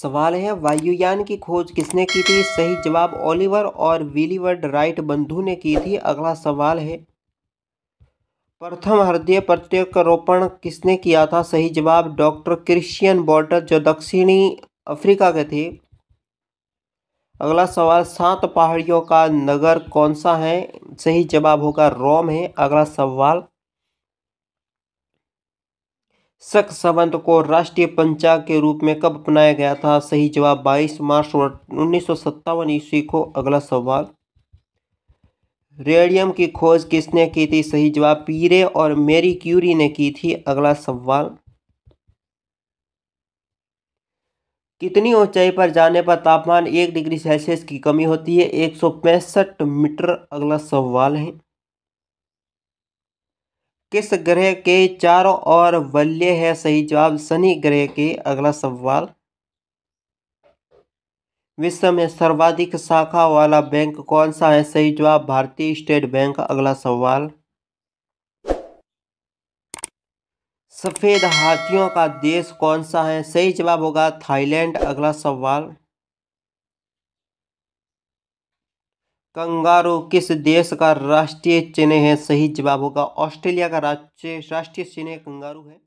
सवाल है वायुयान की खोज किसने की थी सही जवाब ओलिवर और विलीवर्ड राइट बंधु ने की थी अगला सवाल है प्रथम हृदय प्रत्यारोपण किसने किया था सही जवाब डॉक्टर क्रिश्चियन बॉर्डर जो दक्षिणी अफ्रीका के थे अगला सवाल सात पहाड़ियों का नगर कौन सा है सही जवाब होगा रोम है अगला सवाल शक संबंध को राष्ट्रीय पंचांग के रूप में कब अपनाया गया था सही जवाब 22 मार्च उन्नीस सौ ईस्वी को अगला सवाल रेडियम की खोज किसने की थी सही जवाब पीरे और मेरी क्यूरी ने की थी अगला सवाल कितनी ऊंचाई पर जाने पर तापमान एक डिग्री सेल्सियस की कमी होती है एक मीटर अगला सवाल है किस ग्रह के चारों ओर वल्य है सही जवाब शनि ग्रह के अगला सवाल विश्व में सर्वाधिक शाखा वाला बैंक कौन सा है सही जवाब भारतीय स्टेट बैंक अगला सवाल सफ़ेद हाथियों का देश कौन सा है सही जवाब होगा थाईलैंड अगला सवाल कंगारू किस देश का राष्ट्रीय चिन्ह है सही जवाब होगा ऑस्ट्रेलिया का राष्ट्रीय चिन्ह कंगारू है